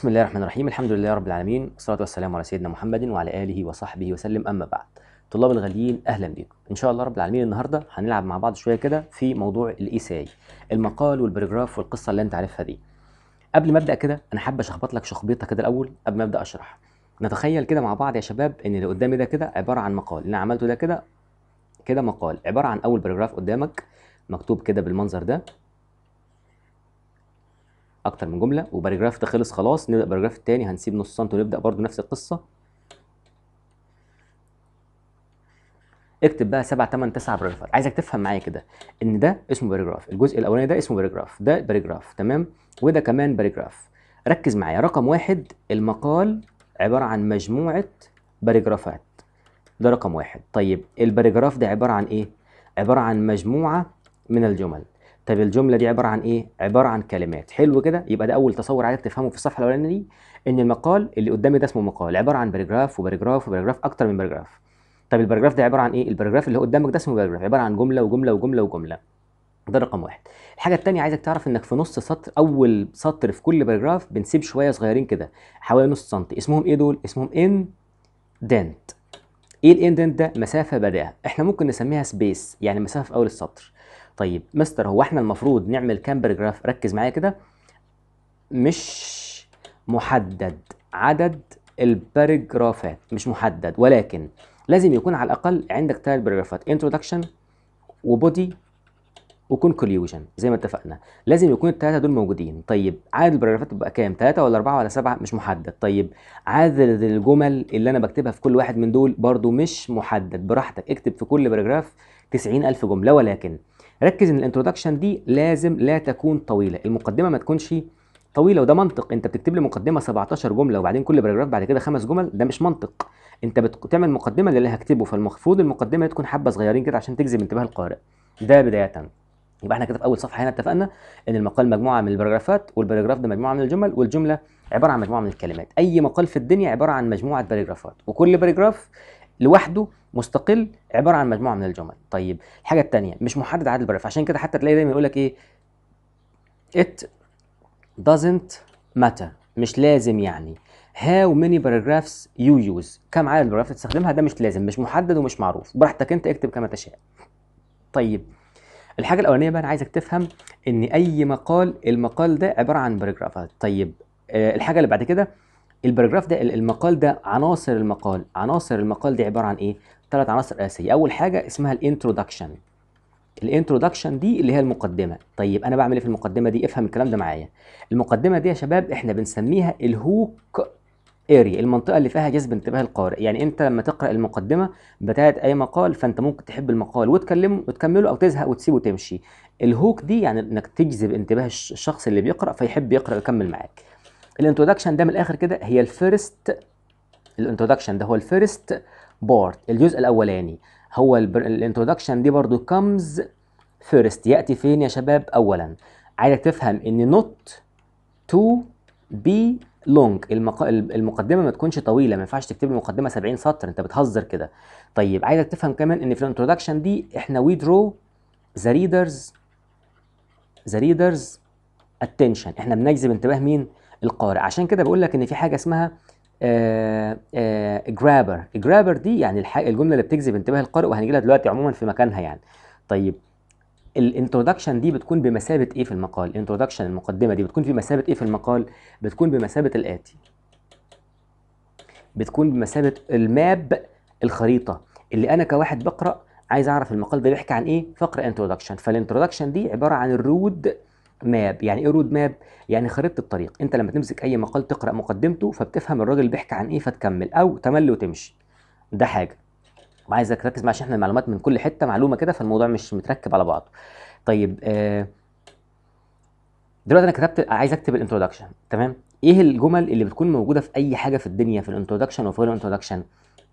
بسم الله الرحمن الرحيم الحمد لله رب العالمين والصلاة والسلام على سيدنا محمد وعلى آله وصحبه وسلم أما بعد طلاب الغاليين أهلا بيكم إن شاء الله رب العالمين النهاردة هنلعب مع بعض شوية كده في موضوع الإيساي المقال والبرجراف والقصة اللي أنت عارفها دي قبل ما أبدأ كده أنا حابة أشخبط لك شخبيطة كده الأول قبل ما أبدأ أشرح نتخيل كده مع بعض يا شباب إن اللي قدامي ده كده عبارة عن مقال اللي أنا عملته ده كده كده مقال عبارة عن أول برجراف قدامك مكتوب كده بالمنظر ده اكتر من جمله وباراجراف ده خلص خلاص نبدا باراجراف التاني هنسيب نص سنت ونبدا برده نفس القصه اكتب بقى 7 8 9 باراجرافات عايزك تفهم معايا كده ان ده اسمه باراجراف الجزء الاولاني ده اسمه باراجراف ده باراجراف تمام وده كمان باراجراف ركز معايا رقم واحد المقال عباره عن مجموعه باراجرافات ده رقم واحد طيب الباراجراف ده عباره عن ايه عباره عن مجموعه من الجمل طب الجمله دي عباره عن ايه عباره عن كلمات حلو كده يبقى ده اول تصور عايزك تفهمه في الصفحه الاولانيه دي ان المقال اللي قدامي ده اسمه مقال عباره عن باراجراف وباراجراف وباراجراف اكتر من باراجراف طب الباراجراف ده عباره عن ايه الباراجراف اللي هو قدامك ده اسمه باراجراف عباره عن جمله وجمله وجمله وجمله ده رقم واحد الحاجه الثانيه عايزك تعرف انك في نص سطر اول سطر في كل باراجراف بنسيب شويه صغيرين كده حوالي نص سم اسمهم ايه دول اسمهم ان دنت ايه الاندنت ده مسافه بداها. احنا ممكن نسميها سبيس يعني مسافه في اول السطر طيب مستر هو احنا المفروض نعمل كام جراف ركز معايا كده مش محدد عدد الباراجرافات مش محدد ولكن لازم يكون على الاقل عندك ثلاث باراجرافات انترودكشن وبودي وكونكلوجن زي ما اتفقنا لازم يكون الثلاثه دول موجودين طيب عدد الباراجرافات تبقى كام ثلاثه ولا اربعه ولا سبعه مش محدد طيب عدد الجمل اللي انا بكتبها في كل واحد من دول برضو مش محدد براحتك اكتب في كل باراجراف 90000 جمله ولكن ركز ان الانترودكشن دي لازم لا تكون طويله المقدمه ما تكونش طويله وده منطق انت بتكتب لي مقدمه 17 جمله وبعدين كل باراجراف بعد كده خمس جمل ده مش منطق انت بتعمل مقدمه للي هكتبه فالمفروض المقدمه تكون حبه صغيرين كده عشان تجذب انتباه القارئ ده بدايه يبقى احنا كده في اول صفحه هنا اتفقنا ان المقال مجموعه من الباراجرافات والباراجراف ده مجموعه من الجمل والجمله عباره عن مجموعه من الكلمات اي مقال في الدنيا عباره عن مجموعه باراجرافات وكل باراجراف لوحده مستقل عباره عن مجموعه من الجمل طيب الحاجه الثانيه مش محدد عدد البراف عشان كده حتى تلاقي دايما يقول لك ايه it doesn't matter مش لازم يعني how many paragraphs you use كم عدد البراف تستخدمها ده مش لازم مش محدد ومش معروف براحتك انت اكتب كما تشاء طيب الحاجه الاولانيه بقى انا عايزك تفهم ان اي مقال المقال ده عباره عن باراجرافات طيب آه، الحاجه اللي بعد كده البراجراف ده المقال ده عناصر المقال عناصر المقال دي عباره عن ايه ثلاث عناصر اساسيه اول حاجه اسمها الانترودكشن الانترودكشن دي اللي هي المقدمه طيب انا بعمل ايه في المقدمه دي افهم الكلام ده معايا المقدمه دي يا شباب احنا بنسميها الهوك اريا المنطقه اللي فيها جذب انتباه القارئ يعني انت لما تقرا المقدمه بتاعه اي مقال فانت ممكن تحب المقال وتكلمه وتكمله او تزهق وتسيبه وتمشي الهوك دي يعني انك تجذب انتباه الشخص اللي بيقرا فيحب يقرا ويكمل معاك الانترودكشن ده من الاخر كده هي الفيرست الانترودكشن ده هو الفيرست بارت الجزء الاولاني هو الانترودكشن دي برضو كمز فيرست ياتي فين يا شباب اولا عايزك تفهم ان نوت تو بي لونج المقدمه ما تكونش طويله ما ينفعش تكتب المقدمه 70 سطر انت بتهزر كده طيب عايزك تفهم كمان ان في الانترودكشن دي احنا وي درو ذا ريدرز ذا ريدرز اتنشن احنا بنجذب انتباه مين القارئ عشان كده بقول لك ان في حاجه اسمها جرابر آه، جرابر آه، دي يعني الجمله اللي بتجذب انتباه القارئ وهنجي لها دلوقتي عموما في مكانها يعني طيب الانترودكشن دي بتكون بمثابه ايه في المقال الانترودكشن المقدمه دي بتكون في مثابه ايه في المقال بتكون بمثابه الاتي بتكون بمثابه الماب الخريطه اللي انا كواحد بقرا عايز اعرف المقال ده بيحكي عن ايه فقره انترودكشن فالانترودكشن دي عباره عن الرود ماب يعني ايه رود ماب يعني خريطه الطريق انت لما تمسك اي مقال تقرا مقدمته فبتفهم الراجل اللي بيحكي عن ايه فتكمل او تملي وتمشي ده حاجه وعايزك تركز معايا عشان احنا المعلومات من كل حته معلومه كده فالموضوع مش متركب على بعضه طيب آه، دلوقتي انا كتبت عايز اكتب الانترودكشن تمام ايه الجمل اللي بتكون موجوده في اي حاجه في الدنيا في الانترودكشن وفي غير الانترودكشن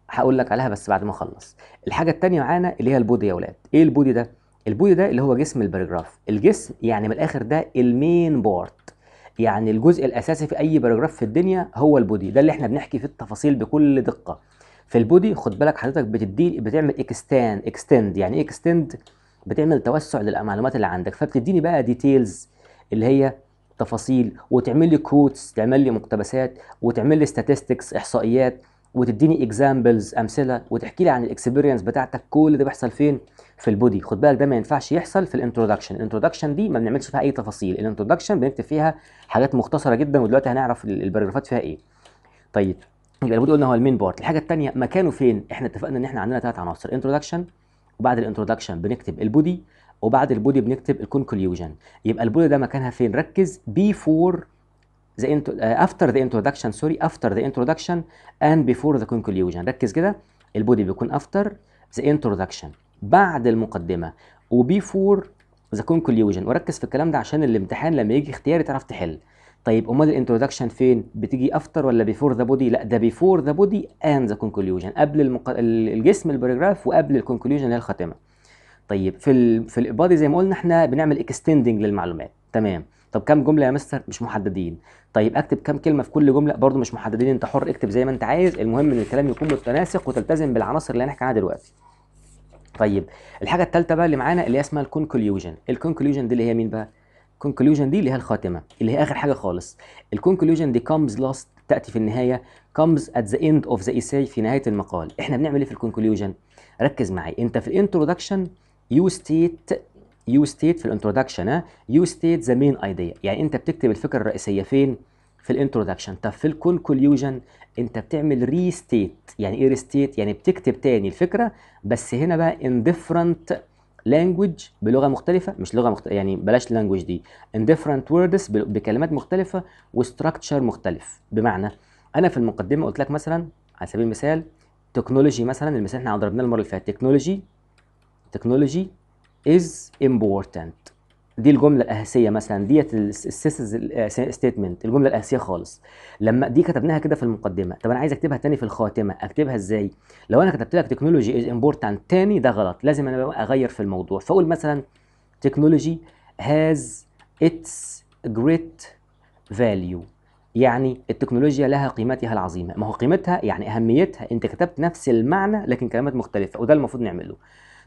هقول لك عليها بس بعد ما اخلص الحاجه الثانيه معانا اللي هي البودي يا ولاد ايه البودي ده البودي ده اللي هو جسم الباراجراف الجسم يعني من الاخر ده المين بارت يعني الجزء الاساسي في اي باراجراف في الدنيا هو البودي ده اللي احنا بنحكي فيه التفاصيل بكل دقه في البودي خد بالك حضرتك بتدي بتعمل اكستان اكستند يعني ايه اكستند بتعمل توسع للمعلومات اللي عندك فبتديني بقى ديتيلز اللي هي تفاصيل وتعمل لي كوتس تعمل لي مقتبسات وتعمل لي statistics احصائيات وتديني اكزامبلز امثله وتحكي لي عن الاكسبيرينس بتاعتك كل ده بيحصل فين في البودي خد بالك ده ما ينفعش يحصل في الانترودكشن الانترودكشن دي ما بنعملش فيها اي تفاصيل الانترودكشن بنكتب فيها حاجات مختصره جدا ودلوقتي هنعرف الباراجرافات فيها ايه طيب يبقى البودي قلنا هو المين بارت الحاجه الثانيه مكانه فين احنا اتفقنا ان احنا عندنا ثلاث عناصر انترودكشن وبعد الانترودكشن بنكتب البودي وبعد البودي بنكتب الكونكلوجن يبقى البودي ده مكانها فين ركز بيفور the into, uh, after the introduction sorry after the introduction and before the conclusion ركز كده البودي بيكون after the introduction بعد المقدمه وبيفور the conclusion وركز في الكلام ده عشان الامتحان لما يجي اختياري تعرف تحل طيب امال الانترودكشن فين بتيجي افتر ولا بيفور ذا بودي لا ده بيفور ذا بودي اند ذا conclusion قبل المق... الجسم البراجراف وقبل الكونكلوجن اللي هي الخاتمه طيب في ال... في البادي زي ما قلنا احنا بنعمل اكستندنج للمعلومات تمام طب كام جمله يا مستر مش محددين طيب اكتب كام كلمه في كل جمله برضو مش محددين انت حر اكتب زي ما انت عايز المهم ان الكلام يكون متناسق وتلتزم بالعناصر اللي هنحكي عنها دلوقتي طيب الحاجه الثالثه بقى اللي معانا اللي هي اسمها الكونكليوجن الكونكليوجن دي اللي هي مين بقى الكونكليوجن دي اللي هي الخاتمه اللي هي اخر حاجه خالص الكونكليوجن دي comes last تاتي في النهايه comes at the end of the essay في نهايه المقال احنا بنعمل ايه في الكونكليوجن ركز معايا انت في الانترودكشن يو ستيت يو ستيت في الانترودكشن ها يو ستيت ذا مين ايديا يعني انت بتكتب الفكره الرئيسيه فين في الانترودكشن طب في الكونكلوجن انت بتعمل ري ستيت يعني ايه ري ستيت يعني بتكتب تاني الفكره بس هنا بقى ان ديفرنت لانجوج بلغه مختلفه مش لغه مخت... يعني بلاش لانجوج دي ان ديفرنت ووردز بكلمات مختلفه وستراكشر مختلف بمعنى انا في المقدمه قلت لك مثلا على سبيل المثال تكنولوجي مثلا المثال احنا ضربناه المره اللي فاتت تكنولوجي تكنولوجي is important دي الجملة الأساسية مثلا ديت ستيتمنت الجملة الأساسية خالص لما دي كتبناها كده في المقدمة طب أنا عايز أكتبها تاني في الخاتمة أكتبها إزاي؟ لو أنا كتبت لك تكنولوجي از امبورتنت تاني ده غلط لازم أنا أغير في الموضوع فأقول مثلا تكنولوجي هاز its great value يعني التكنولوجيا لها قيمتها العظيمه ما هو قيمتها يعني اهميتها انت كتبت نفس المعنى لكن كلمات مختلفه وده المفروض نعمله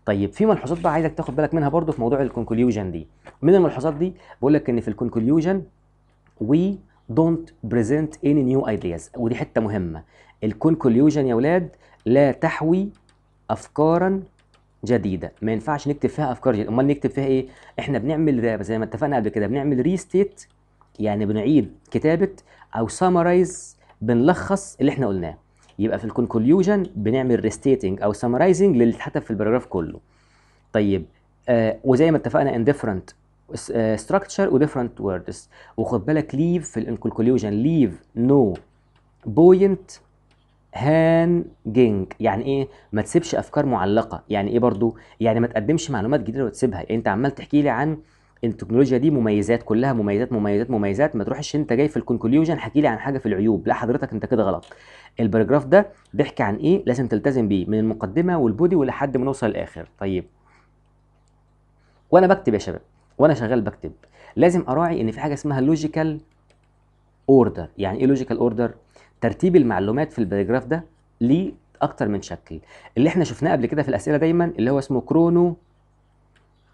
طيب في ملحوظات بقى عايزك تاخد بالك منها برضو في موضوع الكونكلوجن دي من الملحوظات دي بقول لك ان في الكونكلوجن وي دونت بريزنت اني نيو ايدياز ودي حته مهمه الكونكلوجن يا ولاد لا تحوي افكارا جديده ما ينفعش نكتب فيها افكار جديده امال نكتب فيها ايه احنا بنعمل زي ما اتفقنا قبل كده بنعمل ريستيت يعني بنعيد كتابه او سامرايز بنلخص اللي احنا قلناه يبقى في الكونكلوجن بنعمل ريستيتنج او سمرايزنج للي اتحتف في الباراجراف كله طيب آه وزي ما اتفقنا ان ديفرنت ستراكشر وديفرنت ووردز وخد بالك ليف في الكونكلوجن ليف نو بوينت هانجينج يعني ايه ما تسيبش افكار معلقه يعني ايه برضو يعني ما تقدمش معلومات جديده وتسيبها يعني انت عمال تحكي لي عن التكنولوجيا دي مميزات كلها مميزات مميزات مميزات ما تروحش انت جاي في الكونكلوجن حكي لي عن حاجه في العيوب لا حضرتك انت كده غلط الباراجراف ده بيحكي عن ايه لازم تلتزم بيه من المقدمه والبودي ولحد ما نوصل للاخر طيب وانا بكتب يا شباب وانا شغال بكتب لازم اراعي ان في حاجه اسمها لوجيكال اوردر يعني ايه لوجيكال اوردر ترتيب المعلومات في الباراجراف ده ليه اكتر من شكل اللي احنا شفناه قبل كده في الاسئله دايما اللي هو اسمه كرونو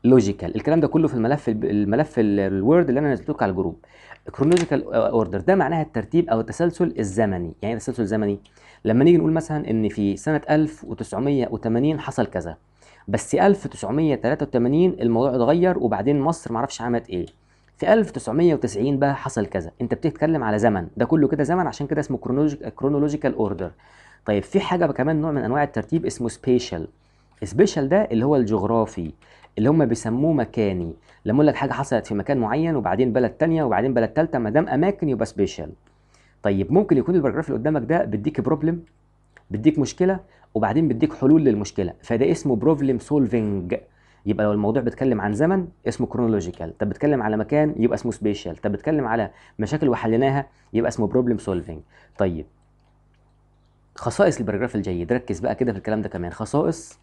لوجيكال الكلام ده كله في الملف الملف الوورد اللي انا نزلته لكم على الجروب كرونولوجيكال اوردر ده معناها الترتيب او التسلسل الزمني يعني ايه تسلسل زمني لما نيجي نقول مثلا ان في سنه 1980 حصل كذا بس 1983 الموضوع اتغير وبعدين مصر معرفش عملت ايه في 1990 بقى حصل كذا انت بتتكلم على زمن ده كله كده زمن عشان كده اسمه كرونولوجيكال اوردر طيب في حاجه كمان نوع من انواع الترتيب اسمه سبيشال سبيشال ده اللي هو الجغرافي اللي هم بيسموه مكاني لما اقول لك حاجه حصلت في مكان معين وبعدين بلد تانية وبعدين بلد تالتة ما دام اماكن يبقى سبيشال طيب ممكن يكون الباراجراف اللي قدامك ده بيديك بروبلم بيديك مشكله وبعدين بيديك حلول للمشكله فده اسمه بروبلم سولفنج يبقى لو الموضوع بيتكلم عن زمن اسمه كرونولوجيكال طب بيتكلم على مكان يبقى اسمه سبيشال طب بيتكلم على مشاكل وحليناها يبقى اسمه بروبلم سولفنج طيب خصائص الباراجراف الجيد ركز بقى كده في الكلام ده كمان خصائص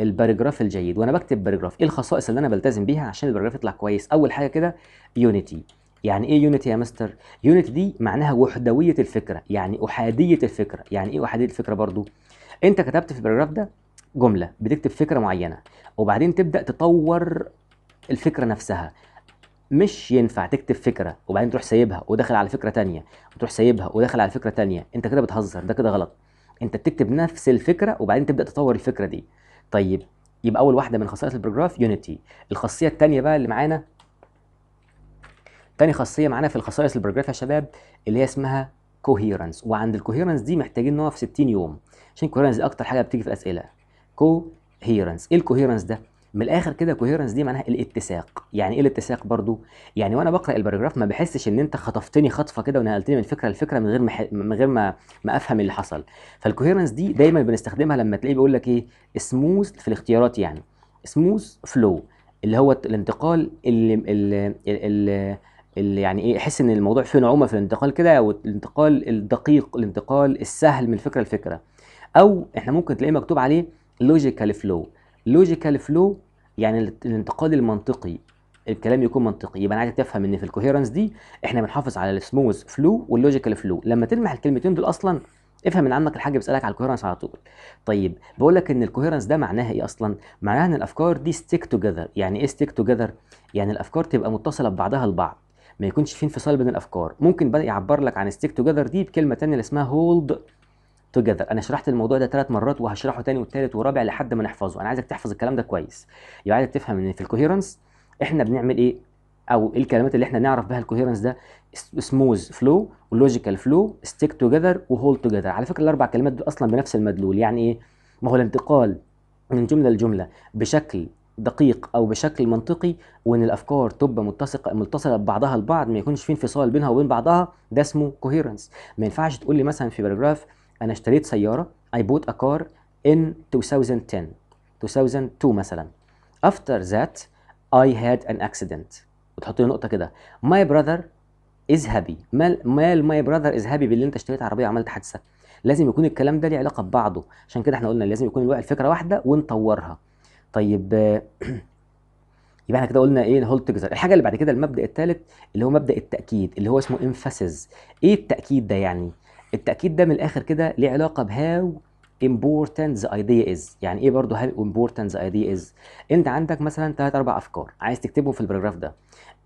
الباراجراف الجيد وانا بكتب باراجراف ايه الخصائص اللي انا بلتزم بيها عشان الباراجراف يطلع كويس اول حاجه كده يونيتي يعني ايه يونيتي يا مستر يونيتي دي معناها وحدويه الفكره يعني احاديه الفكره يعني ايه احاديه الفكره برضو انت كتبت في الباراجراف ده جمله بتكتب فكره معينه وبعدين تبدا تطور الفكره نفسها مش ينفع تكتب فكره وبعدين تروح سايبها وداخل على فكره تانية وتروح سايبها وداخل على فكره تانية انت كده بتهزر ده كده غلط انت بتكتب نفس الفكره وبعدين تبدا تطور الفكره دي طيب يبقى اول واحده من خصائص البروجراف يونيتي الخاصيه الثانيه بقى اللي معانا تاني خاصيه معانا في الخصائص البروجراف يا شباب اللي هي اسمها كوهيرنس وعند الكوهيرنس دي محتاجين نقف في 60 يوم عشان الكوهيرنس دي اكتر حاجه بتيجي في الاسئله كوهيرنس ايه الكوهيرنس ده من الاخر كده كوهيرنس دي معناها الاتساق يعني ايه الاتساق برضو يعني وانا بقرا الباراجراف ما بحسش ان انت خطفتني خطفه كده ونقلتني من فكره لفكره من غير ما مح... من غير ما ما افهم اللي حصل فالكوهيرنس دي دايما بنستخدمها لما تلاقيه بيقول لك ايه سموث في الاختيارات يعني سموث فلو اللي هو الانتقال اللي, اللي, اللي اللي يعني ايه احس ان الموضوع فيه نعومه في الانتقال كده والانتقال الدقيق الانتقال السهل من فكره لفكره او احنا ممكن تلاقيه مكتوب عليه لوجيكال فلو لوجيكال فلو يعني الانتقال المنطقي الكلام يكون منطقي يبقى انا عايزك تفهم ان في الكوهيرنس دي احنا بنحافظ على السموث فلو واللوجيكال فلو لما تلمح الكلمتين دول اصلا افهم من عمك الحاج بيسالك على الكوهيرنس على طول طيب بقول لك ان الكوهيرنس ده معناها ايه اصلا معناها ان الافكار دي ستيك توجذر يعني ايه ستيك توجذر يعني الافكار تبقى متصله ببعضها البعض ما يكونش في انفصال بين الافكار ممكن بقى يعبر لك عن ستيك توجذر دي بكلمه ثانيه اللي اسمها هولد together انا شرحت الموضوع ده ثلاث مرات وهشرحه ثاني والثالث والرابع لحد ما نحفظه انا عايزك تحفظ الكلام ده كويس يبقى عايزك تفهم ان في الكوهيرنس احنا بنعمل ايه او إيه الكلمات اللي احنا نعرف بها الكوهيرنس ده سموز فلو ولوجيكال فلو ستيك توجذر وهول توجذر على فكره الاربع كلمات دول اصلا بنفس المدلول يعني ايه ما هو الانتقال من جمله لجمله بشكل دقيق او بشكل منطقي وان الافكار تبقى متسقه متصله ببعضها البعض ما يكونش في انفصال بينها وبين بعضها ده اسمه كوهيرنس ما ينفعش تقول لي مثلا في باراجراف انا اشتريت سياره I bought a car in 2010 2002 مثلا after that I had an accident وتحط لي نقطه كده my brother is happy مال مال my brother is happy باللي انت اشتريت عربيه وعملت حادثه لازم يكون الكلام ده ليه علاقه ببعضه عشان كده احنا قلنا لازم يكون الفكره واحده ونطورها طيب يبقى احنا كده قلنا ايه الهول تجزر الحاجه اللي بعد كده المبدا الثالث اللي هو مبدا التاكيد اللي هو اسمه امفاسيز ايه التاكيد ده يعني التاكيد ده من الاخر كده ليه علاقه بهاو important the idea is يعني ايه برضه how important the idea is انت عندك مثلا ثلاث اربع افكار عايز تكتبهم في البراجراف ده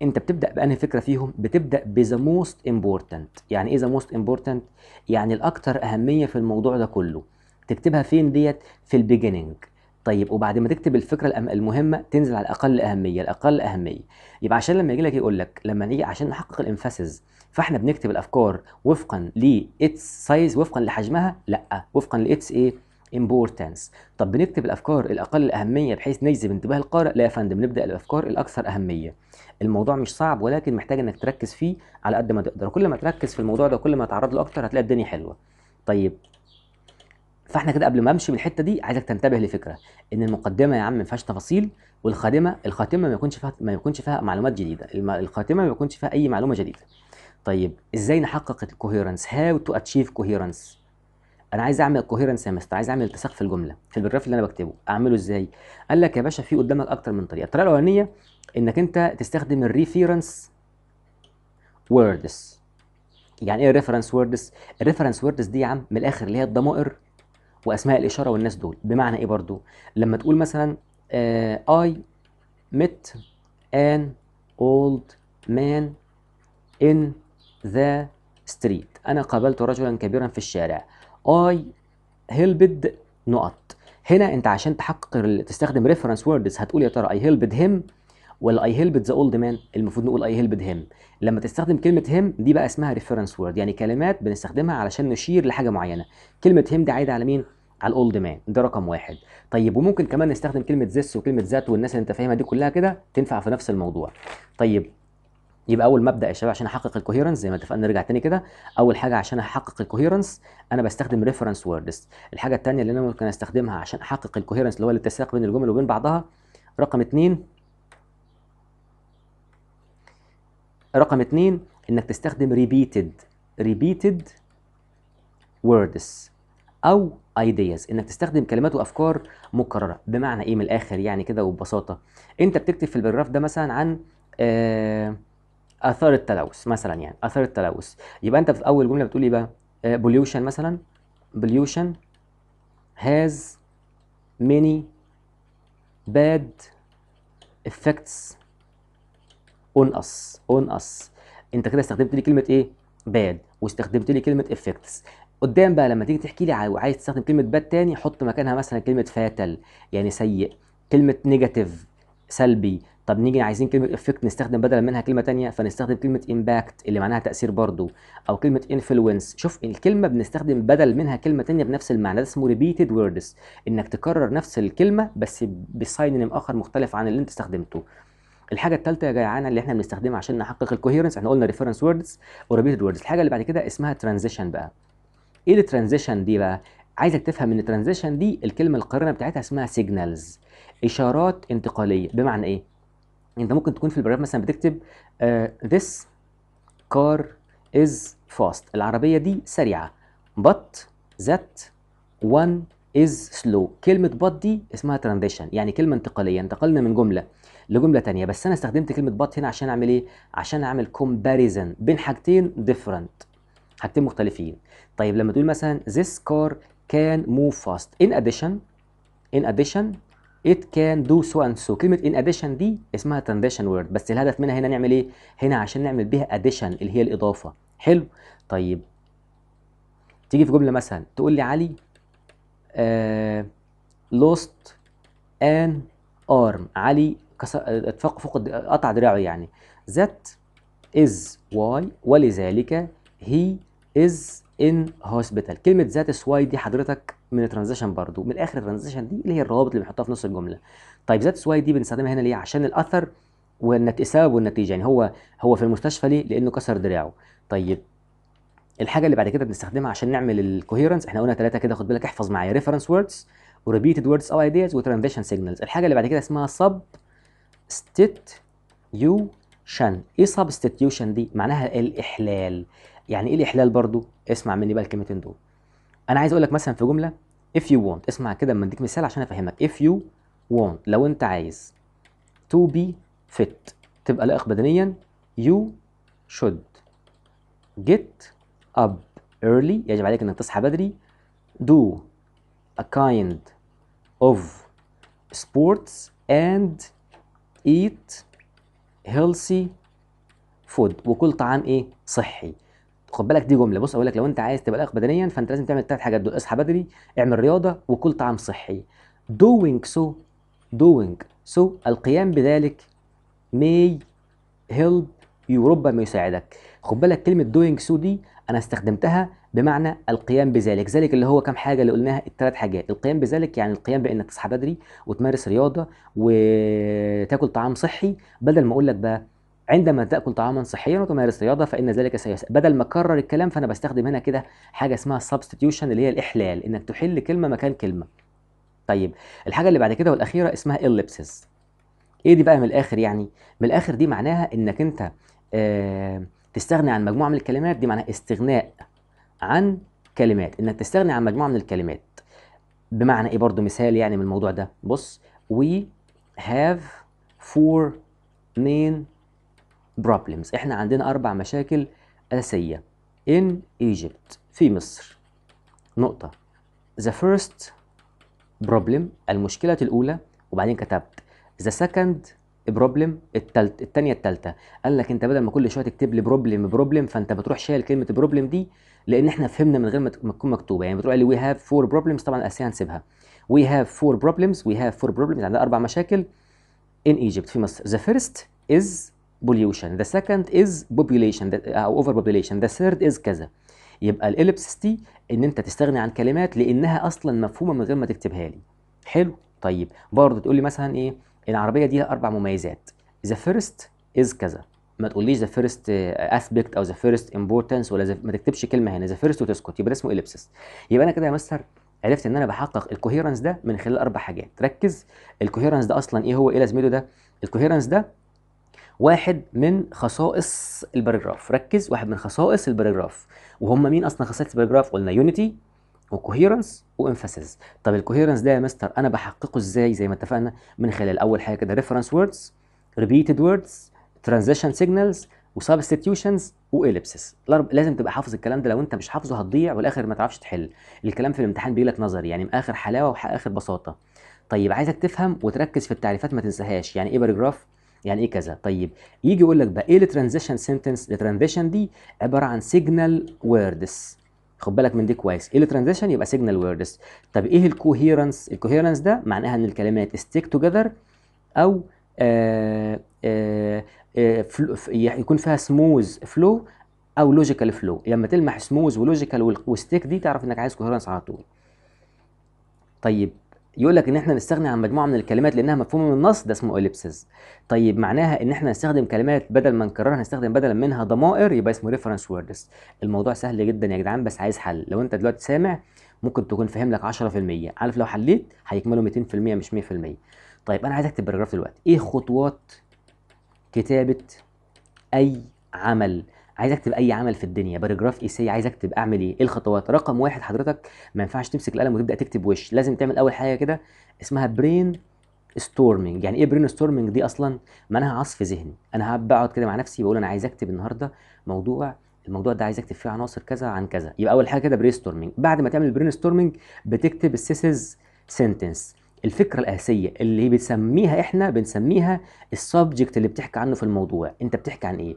انت بتبدا بانهي فكره فيهم بتبدا بذا موست امبورتنت يعني ايه ذا موست امبورتنت يعني الاكثر اهميه في الموضوع ده كله تكتبها فين ديت في البيجيننج طيب وبعد ما تكتب الفكره المهمه تنزل على الاقل اهميه الاقل اهميه يبقى عشان لما يجي لك يقول لك لما نيجي عشان نحقق الانفاسز فاحنا بنكتب الافكار وفقا لاتس سايز وفقا لحجمها لا وفقا لاتس ايه importance طب بنكتب الافكار الاقل اهميه بحيث نجذب انتباه القارئ لا يا فندم نبدا الافكار الاكثر اهميه الموضوع مش صعب ولكن محتاج انك تركز فيه على قد ما تقدر كل ما تركز في الموضوع ده كل ما تعرض له اكتر هتلاقي الدنيا حلوه طيب فاحنا كده قبل ما امشي من الحته دي عايزك تنتبه لفكره ان المقدمه يا عم ما فيهاش تفاصيل والخاتمه الخاتمه ما يكونش فيها ما يكونش فيها معلومات جديده الخاتمه ما يكونش فيها اي معلومه جديده طيب ازاي نحقق الكوهيرنس هاو تو اتشيف كوهيرنس انا عايز اعمل كوهيرنس يا مستر عايز اعمل التصاق في الجمله في البراف اللي انا بكتبه اعمله ازاي قال لك يا باشا في قدامك اكتر من طريقه الطريقه الاولانيه انك انت تستخدم الريفيرنس ووردز يعني ايه الريفرنس ووردز الريفرنس ووردز دي يا عم من الاخر اللي هي الضمائر واسماء الاشاره والناس دول بمعنى ايه برضو لما تقول مثلا اي ميت ان اولد مان ان the street أنا قابلت رجلا كبيرا في الشارع I helped نقط هنا أنت عشان تحقق تستخدم reference words هتقول يا ترى I helped him ولا I helped the old man المفروض نقول I helped him لما تستخدم كلمة him دي بقى اسمها reference word يعني كلمات بنستخدمها علشان نشير لحاجة معينة كلمة him دي عايدة على مين؟ على الاولد مان ده رقم واحد طيب وممكن كمان نستخدم كلمه ذس وكلمه ذات والناس اللي انت فاهمها دي كلها كده تنفع في نفس الموضوع طيب يبقى اول مبدا يا شباب عشان احقق الكوهيرنس زي ما اتفقنا نرجع تاني كده اول حاجه عشان احقق الكوهيرنس انا بستخدم ريفرنس ووردز الحاجه الثانيه اللي انا ممكن استخدمها عشان احقق الكوهيرنس اللي هو الاتساق بين الجمل وبين بعضها رقم اثنين رقم اثنين انك تستخدم ريبيتد ريبيتد ووردز او ايدياز انك تستخدم كلمات وافكار مكرره بمعنى ايه من الاخر يعني كده وببساطه انت بتكتب في البراف ده مثلا عن آه اثار التلوث مثلا يعني اثار التلوث يبقى انت في اول جمله بتقول ايه بقى بوليوشن آه، مثلا pollution has many bad effects on us on us انت كده استخدمت لي كلمه ايه bad واستخدمت لي كلمه افكتس قدام بقى لما تيجي تحكي لي وعايز تستخدم كلمه bad تاني حط مكانها مثلا كلمه fatal يعني سيء كلمه نيجاتيف سلبي طب نيجي عايزين كلمه افكت نستخدم بدل منها كلمه ثانيه فنستخدم كلمه امباكت اللي معناها تاثير برضو او كلمه انفلونس شوف الكلمه بنستخدم بدل منها كلمه ثانيه بنفس المعنى ده اسمه ريبيتد ووردز انك تكرر نفس الكلمه بس بساينونيم اخر مختلف عن اللي انت استخدمته الحاجه الثالثه يا جدعانه اللي احنا بنستخدمها عشان نحقق الكوهيرنس احنا قلنا ريفرنس ووردز وريبيتد ووردز الحاجه اللي بعد كده اسمها ترانزيشن بقى ايه الترانزيشن دي بقى عايزك تفهم ان الترانزيشن دي الكلمه القرينه بتاعتها اسمها سيجنالز اشارات انتقاليه بمعنى ايه يعني انت ممكن تكون في البراجراف مثلا بتكتب آه، this car is fast العربيه دي سريعه but that one is slow كلمه but دي اسمها transition يعني كلمه انتقاليه انتقلنا من جمله لجمله تانية بس انا استخدمت كلمه but هنا عشان اعمل ايه عشان اعمل كومباريزن بين حاجتين different حاجتين مختلفين طيب لما تقول مثلا this car can move fast in addition in addition it can do so and so كلمه in addition دي اسمها transition word بس الهدف منها هنا نعمل ايه هنا عشان نعمل بيها addition اللي هي الاضافه حلو طيب تيجي في جمله مثلا تقول لي علي آه lost an arm علي اتفق فوق قطع دراعه يعني that is why ولذلك he is in hospital كلمه that is why دي حضرتك من الترانزيشن برضو من الاخر الترانزيشن دي اللي هي الروابط اللي بنحطها في نص الجمله طيب ذات واي دي بنستخدمها هنا ليه عشان الاثر والسبب والنتيجه يعني هو هو في المستشفى ليه لانه كسر دراعه طيب الحاجه اللي بعد كده بنستخدمها عشان نعمل الكوهيرنس احنا قلنا ثلاثه كده خد بالك احفظ معايا ريفرنس ووردز وريبيتد ووردز او ايدياز وترانزيشن سيجنالز الحاجه اللي بعد كده اسمها سب ستيتيوشن ايه سبستيتيوشن دي معناها الاحلال يعني ايه الاحلال برضو اسمع مني بقى الكلمتين دول انا عايز اقول لك مثلا في جمله if you want اسمع كده اما اديك مثال عشان افهمك if you want لو انت عايز to be fit تبقى لائق بدنيا you should get up early يجب عليك انك تصحى بدري do a kind of sports and eat healthy food وكل طعام ايه صحي خد بالك دي جمله بص اقول لك لو انت عايز تبقى لائق بدنيا فانت لازم تعمل ثلاث حاجات دول اصحى بدري اعمل رياضه وكل طعام صحي doing so doing so القيام بذلك may help you ربما يساعدك خد بالك كلمه doing so دي انا استخدمتها بمعنى القيام بذلك ذلك اللي هو كام حاجه اللي قلناها الثلاث حاجات القيام بذلك يعني القيام بانك تصحى بدري وتمارس رياضه وتاكل طعام صحي بدل ما اقول لك بقى عندما تاكل طعاما صحيا وتمارس رياضه فان ذلك سيس بدل ما اكرر الكلام فانا بستخدم هنا كده حاجه اسمها سبستيوشن اللي هي الاحلال انك تحل كلمه مكان كلمه طيب الحاجه اللي بعد كده والاخيره اسمها اللبسز ايه دي بقى من الاخر يعني من الاخر دي معناها انك انت آه تستغني عن مجموعه من الكلمات دي معناها استغناء عن كلمات انك تستغني عن مجموعه من الكلمات بمعنى ايه برضو مثال يعني من الموضوع ده بص we have four main problems احنا عندنا اربع مشاكل اساسيه in Egypt في مصر نقطه the first problem المشكله الاولى وبعدين كتبت the second بروبلم التالت الثانيه الثالثه قال لك انت بدل ما كل شويه تكتب لي بروبلم بروبلم فانت بتروح شايل كلمه بروبلم دي لان احنا فهمنا من غير ما تكون مكتوبه يعني بتروح لي وي هاف فور بروبلمز طبعا الاساسيه هنسيبها وي هاف فور بروبلمز وي هاف فور بروبلمز عندنا اربع مشاكل ان ايجيبت في مصر ذا فيرست از pollution the second is population the, اوفر uh, overpopulation the third is كذا يبقى الالبسس دي ان انت تستغني عن كلمات لانها اصلا مفهومه من غير ما تكتبها لي حلو طيب برضه تقول لي مثلا ايه العربيه دي لها اربع مميزات the first is كذا ما تقوليش ذا فيرست اسبيكت او ذا فيرست امبورتنس ولا ما تكتبش كلمه هنا ذا فيرست وتسكت يبقى ده اسمه اليبسس يبقى انا كده يا مستر عرفت ان انا بحقق الكوهيرنس ده من خلال اربع حاجات ركز الكوهيرنس ده اصلا ايه هو ايه لازمته ده الكوهيرنس ده واحد من خصائص الباراجراف ركز واحد من خصائص الباراجراف وهم مين اصلا خصائص الباراجراف قلنا يونيتي وكوهيرنس وامفاسيس طب الكوهيرنس ده يا مستر انا بحققه ازاي زي ما اتفقنا من خلال اول حاجه كده ريفرنس ووردز ريبيتد ووردز ترانزيشن سيجنالز وسبستيتيوشنز واليبسس لازم تبقى حافظ الكلام ده لو انت مش حافظه هتضيع والاخر ما تعرفش تحل الكلام في الامتحان بيجي لك نظري يعني من اخر حلاوه واخر بساطه طيب عايزك تفهم وتركز في التعريفات ما تنساهاش يعني ايه باراجراف يعني ايه كذا طيب يجي يقول لك بقى ايه الترانزيشن سنتنس الترانزيشن دي عباره عن سيجنال ووردز خد بالك من دي كويس ايه الترانزيشن يبقى سيجنال ووردز طب ايه الكوهيرنس الكوهيرنس ده معناها ان الكلمات ستيك توجذر او آآ آه، آآ آه، آه، يكون فيها سموز فلو او لوجيكال فلو لما تلمح سموز ولوجيكال وستيك دي تعرف انك عايز كوهيرنس على طول طيب يقول لك ان احنا نستغني عن مجموعه من الكلمات لانها مفهومه من النص ده اسمه اليبسز طيب معناها ان احنا نستخدم كلمات بدل ما نكررها نستخدم بدلا منها ضمائر يبقى اسمه ريفرنس ووردز الموضوع سهل جدا يا جدعان بس عايز حل لو انت دلوقتي سامع ممكن تكون فاهم لك 10% عارف لو حليت هيكملوا 200% مش 100% طيب انا عايز اكتب باراجراف دلوقتي ايه خطوات كتابه اي عمل عايز اكتب اي عمل في الدنيا باراجراف اي سي عايز اكتب اعمل ايه ايه الخطوات رقم واحد حضرتك ما ينفعش تمسك القلم وتبدا تكتب وش لازم تعمل اول حاجه كده اسمها برين ستورمنج يعني ايه برين ستورمنج دي اصلا معناها عصف ذهني انا بقعد كده مع نفسي بقول انا عايز اكتب النهارده موضوع الموضوع ده عايز اكتب فيه عناصر كذا عن كذا يبقى اول حاجه كده برين ستورمنج بعد ما تعمل برين ستورمنج بتكتب السيسز سنتنس الفكره الاساسيه اللي بنسميها احنا بنسميها السبجكت اللي بتحكي عنه في الموضوع انت بتحكي عن ايه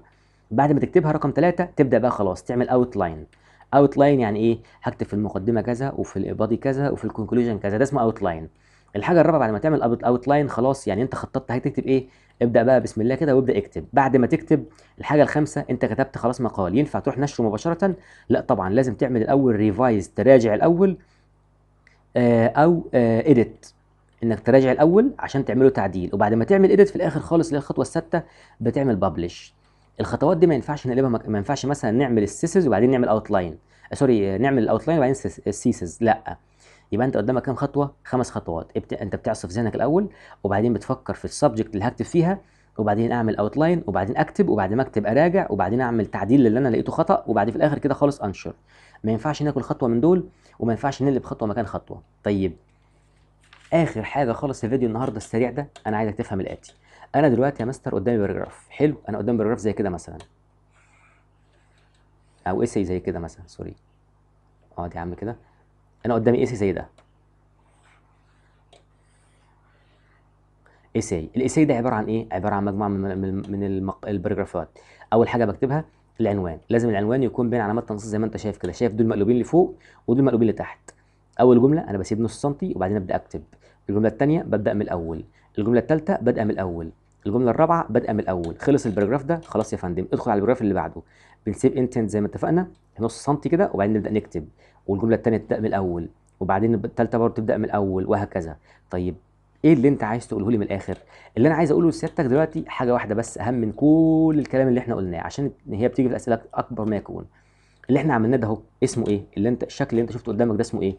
بعد ما تكتبها رقم ثلاثة تبدا بقى خلاص تعمل اوت لاين اوت لاين يعني ايه هكتب في المقدمه كذا وفي البادي كذا وفي الكونكلوجن كذا ده اسمه اوت لاين الحاجه الرابعه بعد ما تعمل اوت لاين خلاص يعني انت خططت هتكتب ايه ابدا بقى بسم الله كده وابدا اكتب بعد ما تكتب الحاجه الخامسه انت كتبت خلاص مقال ينفع تروح نشره مباشره لا طبعا لازم تعمل الاول ريفايز تراجع الاول آه، او اديت آه، انك تراجع الاول عشان تعمله تعديل وبعد ما تعمل اديت في الاخر خالص اللي هي الخطوه السادسه بتعمل بابليش الخطوات دي ما ينفعش نقلبها ما ينفعش مثلا نعمل السيسز وبعدين نعمل اوتلاين سوري نعمل الاوتلاين وبعدين السيسز لا يبقى انت قدامك كام خطوه خمس خطوات ابت... انت بتعصف ذهنك الاول وبعدين بتفكر في السبجكت اللي هكتب فيها وبعدين اعمل اوتلاين وبعدين اكتب وبعد ما اكتب اراجع وبعدين اعمل تعديل للي انا لقيته خطا وبعد في الاخر كده خالص انشر ما ينفعش ناكل خطوه من دول وما ينفعش نقلب خطوه مكان خطوه طيب اخر حاجه خالص في فيديو النهارده السريع ده انا عايزك تفهم الاتي انا دلوقتي يا مستر قدامي باراجراف حلو انا قدامي باراجراف زي كده مثلا او اسي زي كده مثلا سوري اقعد يا عم كده انا قدامي اسي زي ده اساي الاساي ده عباره عن ايه عباره عن مجموعه من من الباراجرافات اول حاجه بكتبها العنوان لازم العنوان يكون بين علامات تنصيص زي ما انت شايف كده شايف دول مقلوبين لفوق ودول مقلوبين لتحت اول جمله انا بسيب نص سنتي وبعدين ابدا اكتب الجمله الثانيه ببدا من الاول الجمله الثالثه ببدا من الاول الجمله الرابعه بادئه من الاول خلص البراجراف ده خلاص يا فندم ادخل على البراجراف اللي بعده بنسيب انتنت زي ما اتفقنا نص سم كده وبعدين نبدا نكتب والجمله الثانيه تبدا من الاول وبعدين الثالثه برضه تبدا من الاول وهكذا طيب ايه اللي انت عايز تقوله لي من الاخر اللي انا عايز اقوله لسيادتك دلوقتي حاجه واحده بس اهم من كل الكلام اللي احنا قلناه عشان هي بتيجي في الاسئله اكبر ما يكون اللي احنا عملناه ده اهو اسمه ايه اللي انت الشكل اللي انت شفته قدامك ده اسمه ايه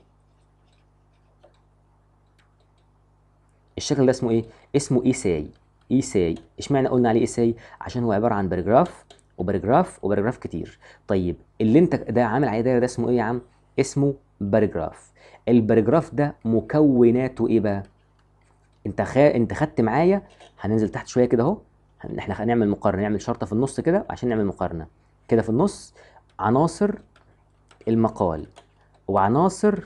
الشكل ده اسمه ايه اسمه ساي اي e ايساي اشمعنى قلنا عليه اي e ساي عشان هو عباره عن بارجراف وبارجراف وبارجراف كتير طيب اللي انت ده عامل عليه دايره ده اسمه ايه يا عم اسمه بارجراف البارجراف ده مكوناته ايه بقى انت خ... انت خدت معايا هننزل تحت شويه كده اهو احنا هنعمل مقارنه نعمل شرطه في النص كده عشان نعمل مقارنه كده في النص عناصر المقال وعناصر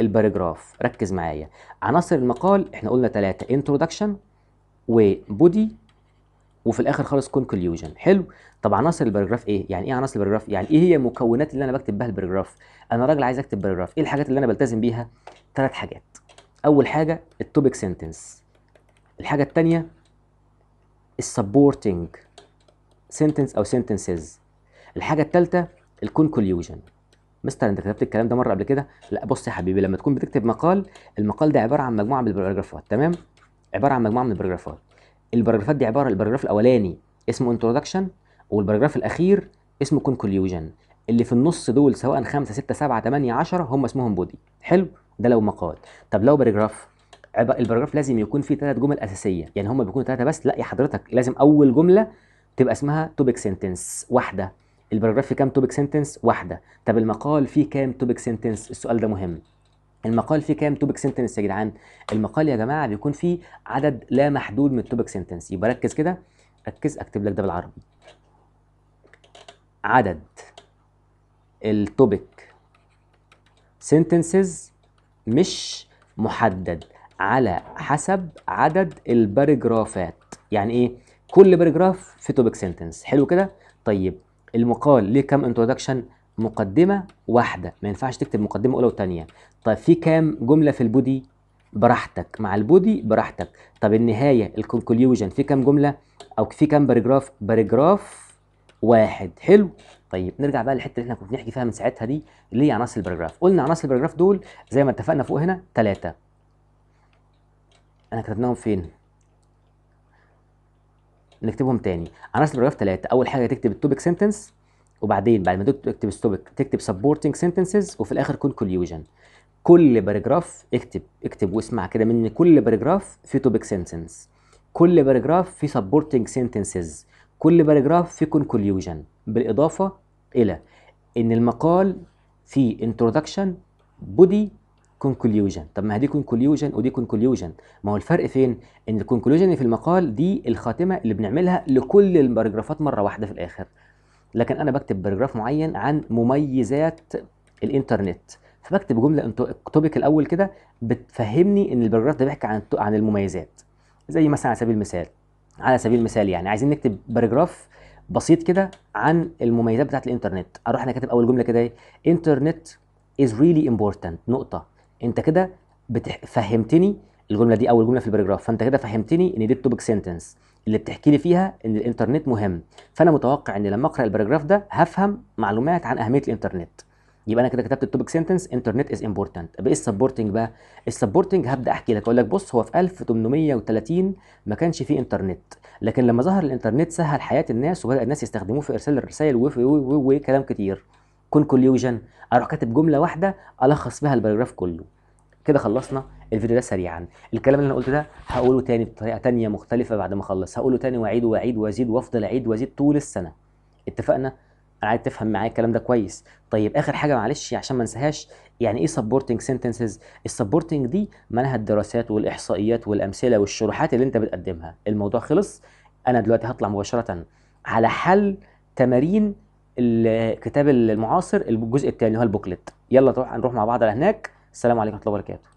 البارجراف ركز معايا عناصر المقال احنا قلنا ثلاثه introduction وبودي وفي الاخر خالص كونكلوجن حلو طب عناصر الباراجراف ايه يعني ايه عناصر الباراجراف يعني ايه هي المكونات اللي انا بكتب بها الباراجراف انا راجل عايز اكتب باراجراف ايه الحاجات اللي انا بلتزم بيها ثلاث حاجات اول حاجه التوبيك سنتنس الحاجه الثانيه السبورتنج سنتنس او سنتنسز الحاجه الثالثه الكونكلوجن مستر انت كتبت الكلام ده مره قبل كده لا بص يا حبيبي لما تكون بتكتب مقال المقال ده عباره عن مجموعه من الباراجرافات تمام عباره عن مجموعه من الباراجرافات الباراجرافات دي عباره الباراجراف الاولاني اسمه انترودكشن والباراجراف الاخير اسمه كونكلوجن اللي في النص دول سواء 5 6 7 8 10 هم اسمهم بودي حلو ده لو مقال طب لو باراجراف الباراجراف لازم يكون فيه ثلاث جمل اساسيه يعني هم بيكونوا ثلاثه بس لا يا حضرتك لازم اول جمله تبقى اسمها توبيك سنتنس واحده الباراجراف فيه كام توبيك سنتنس واحده طب المقال فيه كام توبيك سنتنس السؤال ده مهم المقال فيه كام توبك سنتنس يا جدعان المقال يا جماعه بيكون فيه عدد لا محدود من التوبك سنتنس يبقى ركز كده ركز اكتب لك ده بالعربي عدد التوبك سنتنسز مش محدد على حسب عدد الباراجرافات يعني ايه كل باراجراف في توبك سنتنس حلو كده طيب المقال ليه كام انترودكشن مقدمه واحده ما ينفعش تكتب مقدمه اولى وثانيه طيب في كام جمله في البودي براحتك مع البودي براحتك طب النهايه الكونكلوجن في كام جمله او في كام باراجراف باراجراف واحد حلو طيب نرجع بقى للحته اللي احنا كنا بنحكي فيها من ساعتها دي اللي هي عناصر الباراجراف قلنا عناصر الباراجراف دول زي ما اتفقنا فوق هنا ثلاثه انا كتبناهم فين نكتبهم تاني عناصر الباراجراف ثلاثه اول حاجه تكتب التوبيك سنتنس وبعدين بعد ما تكتب ستوبك تكتب سبورتنج سنتنسز وفي الاخر كونكلوجن كل باراجراف اكتب اكتب واسمع كده من كل باراجراف في توبك سنتنس كل باراجراف في سبورتنج سنتنسز كل باراجراف في كونكلوجن بالاضافه الى ان المقال فيه انترودكشن بودي كونكلوجن طب ما دي كونكلوجن ودي كونكلوجن ما هو الفرق فين ان الكونكلوجن في المقال دي الخاتمه اللي بنعملها لكل الباراجرافات مره واحده في الاخر لكن انا بكتب باراجراف معين عن مميزات الانترنت فبكتب جمله التوبيك الاول كده بتفهمني ان الباراجراف ده بيحكي عن عن المميزات زي مثلا على سبيل المثال على سبيل المثال يعني عايزين نكتب باراجراف بسيط كده عن المميزات بتاعت الانترنت اروح انا كاتب اول جمله كده ايه انترنت از ريلي امبورتنت نقطه انت كده بتفهمتني فهمتني الجمله دي اول جمله في الباراجراف فانت كده فهمتني ان دي التوبيك سنتنس اللي بتحكي لي فيها ان الانترنت مهم فانا متوقع ان لما اقرا الباراجراف ده هفهم معلومات عن اهميه الانترنت يبقى انا كده كتبت التوبك سنتنس انترنت از امبورتنت ايه السبورتنج بقى السبورتنج هبدا احكي لك اقول لك بص هو في 1830 ما كانش فيه انترنت لكن لما ظهر الانترنت سهل حياه الناس وبدا الناس يستخدموه في ارسال الرسائل وكلام كتير كونكليوجن اروح كاتب جمله واحده الخص بها الباراجراف كله كده خلصنا الفيديو ده سريعا الكلام اللي انا قلته ده هقوله تاني بطريقه تانية مختلفه بعد ما اخلص هقوله تاني واعيد واعيد وازيد وافضل اعيد وازيد طول السنه اتفقنا انا عايز تفهم معايا الكلام ده كويس طيب اخر حاجه معلش عشان ما انساهاش يعني ايه سبورتنج سنتنسز السبورتنج دي منها الدراسات والاحصائيات والامثله والشروحات اللي انت بتقدمها الموضوع خلص انا دلوقتي هطلع مباشره على حل تمارين الكتاب المعاصر الجزء الثاني هو البوكلت يلا نروح مع بعض لهناك السلام عليكم ورحمه الله وبركاته